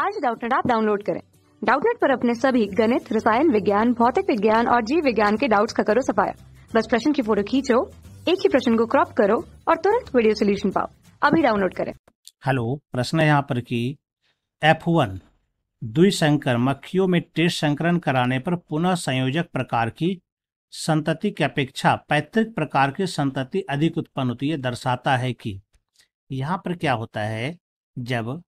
आज डाउटनेट आप डाउनलोड करें डाउटनेट पर अपने सभी गणित रसायन विज्ञान भौतिक विज्ञान और जीव विज्ञान के डाउट्स का करो सफाया बस प्रश्न की फोटो खींचो एक ही प्रश्न को क्रॉप करो और तुरंत वीडियो सोल्यूशन पाओ अभी डाउनलोड करें हेलो प्रश्न यहाँ पर की एफ वन द्विशंकर मक्खियों में टेस्ट संकरण कराने पर पुनः संयोजक प्रकार की संतति की अपेक्षा पैतृक प्रकार की संतति अधिक उत्पन्न होती है दर्शाता है कि यहाँ पर क्या होता है जब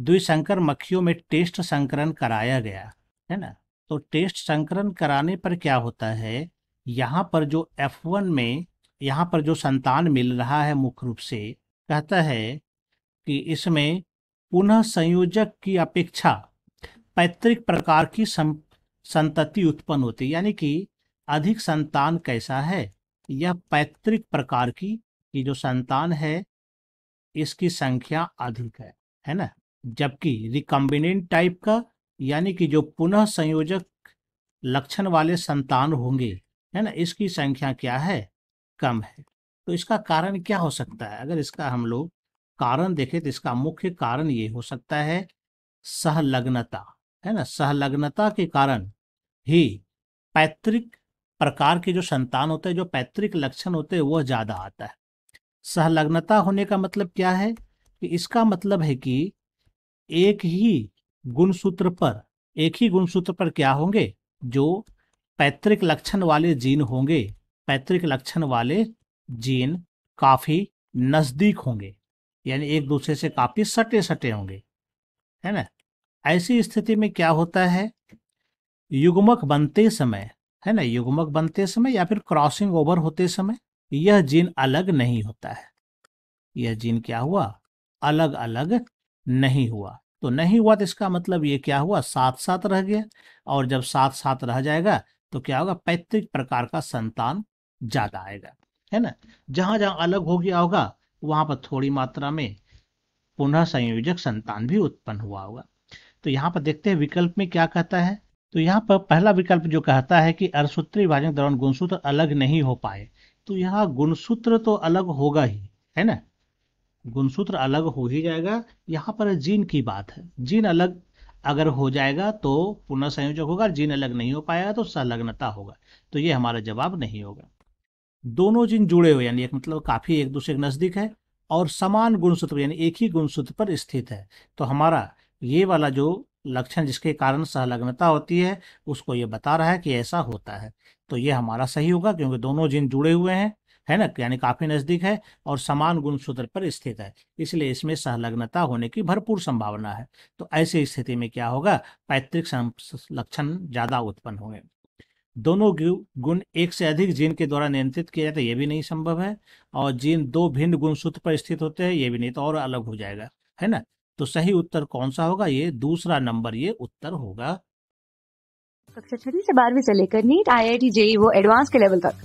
द्विशंकर मक्खियों में टेस्ट संकरण कराया गया है ना तो टेस्ट संकरण कराने पर क्या होता है यहाँ पर जो F1 में यहाँ पर जो संतान मिल रहा है मुख्य रूप से कहता है कि इसमें पुनः संयोजक की अपेक्षा पैतृक प्रकार की संतति उत्पन्न होती यानी कि अधिक संतान कैसा है यह पैतृक प्रकार की ये जो संतान है इसकी संख्या अधिक है है ना जबकि रिकम्बिनेंट टाइप का यानी कि जो पुनः संयोजक लक्षण वाले संतान होंगे है ना इसकी संख्या क्या है कम है तो इसका कारण क्या हो सकता है अगर इसका हम लोग कारण देखें तो इसका मुख्य कारण ये हो सकता है सहलग्नता है ना सहलग्नता के कारण ही पैतृक प्रकार के जो संतान होते हैं जो पैतृक लक्षण होते हैं वह ज्यादा आता है सहलग्नता होने का मतलब क्या है कि इसका मतलब है कि एक ही गुणसूत्र पर एक ही गुणसूत्र पर क्या होंगे जो पैतृक लक्षण वाले जीन होंगे पैतृक लक्षण वाले जीन काफी नजदीक होंगे यानी एक दूसरे से काफी सटे सटे होंगे है ना ऐसी स्थिति में क्या होता है युग्मक बनते समय है ना युग्मक बनते समय या फिर क्रॉसिंग ओवर होते समय यह जीन अलग नहीं होता है यह जीन क्या हुआ अलग अलग नहीं हुआ तो नहीं हुआ तो इसका मतलब ये क्या हुआ साथ साथ रह गया और जब साथ साथ रह जाएगा तो क्या होगा पैतृक प्रकार का संतान ज्यादा आएगा है ना जहां जहां अलग हो गया होगा वहां पर थोड़ी मात्रा में पुनः संयोजक संतान भी उत्पन्न हुआ होगा तो यहाँ पर देखते हैं विकल्प में क्या कहता है तो यहाँ पर पहला विकल्प जो कहता है कि अर्सूत्र विभाजन दौरान गुणसूत्र अलग नहीं हो पाए तो यहाँ गुणसूत्र तो अलग होगा ही है ना गुणसूत्र अलग हो ही जाएगा यहाँ पर जीन की बात है जीन अलग अगर हो जाएगा तो पुनः संयोजक होगा जीन अलग नहीं हो पाएगा तो संलग्नता होगा तो ये हमारा जवाब नहीं होगा दोनों जीन जुड़े हुए यानी एक मतलब काफी एक दूसरे के नजदीक है और समान गुणसूत्र यानी एक ही गुणसूत्र पर स्थित है तो हमारा ये वाला जो लक्षण जिसके कारण सहलग्नता होती है उसको ये बता रहा है कि ऐसा होता है तो ये हमारा सही होगा क्योंकि दोनों जीन जुड़े हुए हैं है ना यानी काफी नजदीक है और समान गुण सूत्र पर स्थित है इसलिए इसमें सहलग्नता होने की भरपूर संभावना है तो ऐसी स्थिति में क्या होगा पैतृक लक्षण ज्यादा उत्पन्न होंगे दोनों गुण एक से अधिक जीन के द्वारा नियंत्रित किया जाता तो है ये भी नहीं संभव है और जीन दो भिन्न गुण सूत्र पर स्थित होते हैं ये भी नहीं तो और अलग हो जाएगा है ना तो सही उत्तर कौन सा होगा ये दूसरा नंबर ये उत्तर होगा कक्षा छठी से बारहवीं से लेकर NEET I I T JEE वो एडवांस के लेवल तक